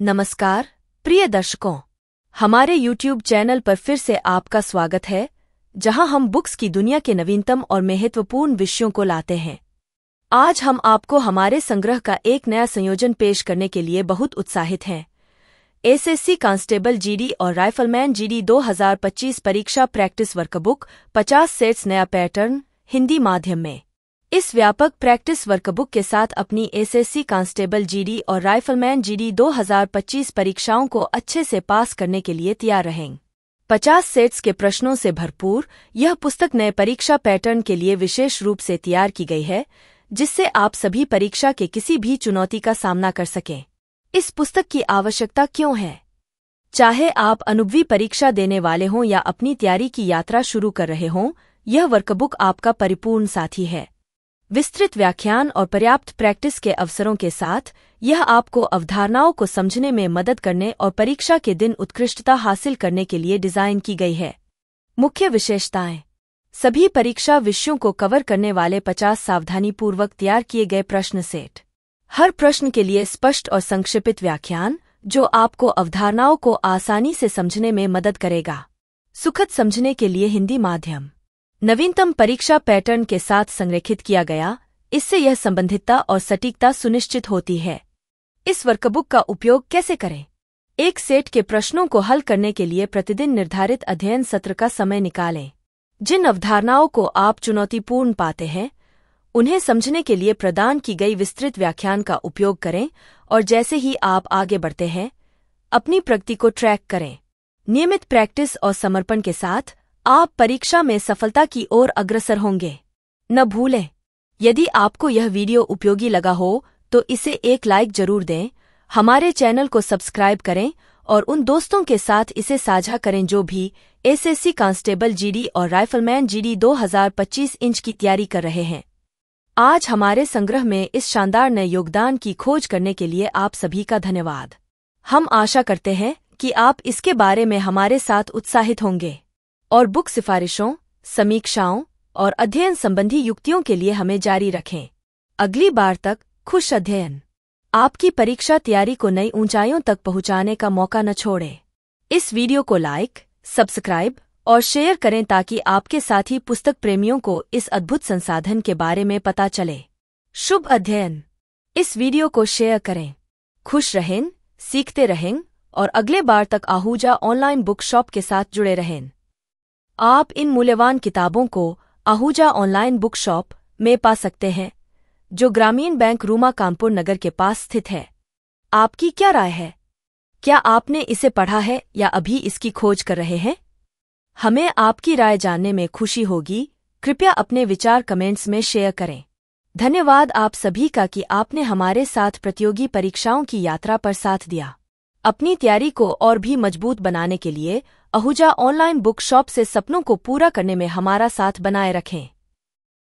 नमस्कार प्रिय दर्शकों हमारे YouTube चैनल पर फिर से आपका स्वागत है जहां हम बुक्स की दुनिया के नवीनतम और महत्वपूर्ण विषयों को लाते हैं आज हम आपको हमारे संग्रह का एक नया संयोजन पेश करने के लिए बहुत उत्साहित हैं एसएससी कांस्टेबल जीडी और राइफलमैन जीडी 2025 परीक्षा प्रैक्टिस वर्कबुक 50 सेट्स नया पैटर्न हिंदी माध्यम में इस व्यापक प्रैक्टिस वर्कबुक के साथ अपनी एसएससी कांस्टेबल जीडी और राइफलमैन जीडी 2025 परीक्षाओं को अच्छे से पास करने के लिए तैयार रहें पचास सेट्स के प्रश्नों से भरपूर यह पुस्तक नए परीक्षा पैटर्न के लिए विशेष रूप से तैयार की गई है जिससे आप सभी परीक्षा के किसी भी चुनौती का सामना कर सकें इस पुस्तक की आवश्यकता क्यों है चाहे आप अनुभवी परीक्षा देने वाले हों या अपनी तैयारी की यात्रा शुरू कर रहे हों यह वर्कबुक आपका परिपूर्ण साथी है विस्तृत व्याख्यान और पर्याप्त प्रैक्टिस के अवसरों के साथ यह आपको अवधारणाओं को समझने में मदद करने और परीक्षा के दिन उत्कृष्टता हासिल करने के लिए डिज़ाइन की गई है मुख्य विशेषताएं सभी परीक्षा विषयों को कवर करने वाले 50 सावधानीपूर्वक तैयार किए गए प्रश्न सेट हर प्रश्न के लिए स्पष्ट और संक्षिपित व्याख्यान जो आपको अवधारणाओं को आसानी से समझने में मदद करेगा सुखद समझने के लिए हिंदी माध्यम नवीनतम परीक्षा पैटर्न के साथ संरेखित किया गया इससे यह संबंधितता और सटीकता सुनिश्चित होती है इस वर्कबुक का उपयोग कैसे करें एक सेट के प्रश्नों को हल करने के लिए प्रतिदिन निर्धारित अध्ययन सत्र का समय निकालें जिन अवधारणाओं को आप चुनौतीपूर्ण पाते हैं उन्हें समझने के लिए प्रदान की गई विस्तृत व्याख्यान का उपयोग करें और जैसे ही आप आगे बढ़ते हैं अपनी प्रगति को ट्रैक करें नियमित प्रैक्टिस और समर्पण के साथ आप परीक्षा में सफलता की ओर अग्रसर होंगे न भूलें यदि आपको यह वीडियो उपयोगी लगा हो तो इसे एक लाइक जरूर दें हमारे चैनल को सब्सक्राइब करें और उन दोस्तों के साथ इसे साझा करें जो भी एसएससी कांस्टेबल जीडी और राइफलमैन जीडी 2025 इंच की तैयारी कर रहे हैं आज हमारे संग्रह में इस शानदार नए योगदान की खोज करने के लिए आप सभी का धन्यवाद हम आशा करते हैं कि आप इसके बारे में हमारे साथ उत्साहित होंगे और बुक सिफारिशों समीक्षाओं और अध्ययन संबंधी युक्तियों के लिए हमें जारी रखें अगली बार तक खुश अध्ययन आपकी परीक्षा तैयारी को नई ऊंचाइयों तक पहुंचाने का मौका न छोड़ें इस वीडियो को लाइक सब्सक्राइब और शेयर करें ताकि आपके साथी पुस्तक प्रेमियों को इस अद्भुत संसाधन के बारे में पता चले शुभ अध्ययन इस वीडियो को शेयर करें खुश रहें सीखते रहें और अगले बार तक आहूजा ऑनलाइन बुक शॉप के साथ जुड़े रहें आप इन मूल्यवान किताबों को आहूजा ऑनलाइन बुक शॉप में पा सकते हैं जो ग्रामीण बैंक रूमा कानपुर नगर के पास स्थित है आपकी क्या राय है क्या आपने इसे पढ़ा है या अभी इसकी खोज कर रहे हैं हमें आपकी राय जानने में खुशी होगी कृपया अपने विचार कमेंट्स में शेयर करें धन्यवाद आप सभी का कि आपने हमारे साथ प्रतियोगी परीक्षाओं की यात्रा पर साथ दिया अपनी तैयारी को और भी मजबूत बनाने के लिए अहुजा ऑनलाइन बुक शॉप से सपनों को पूरा करने में हमारा साथ बनाए रखें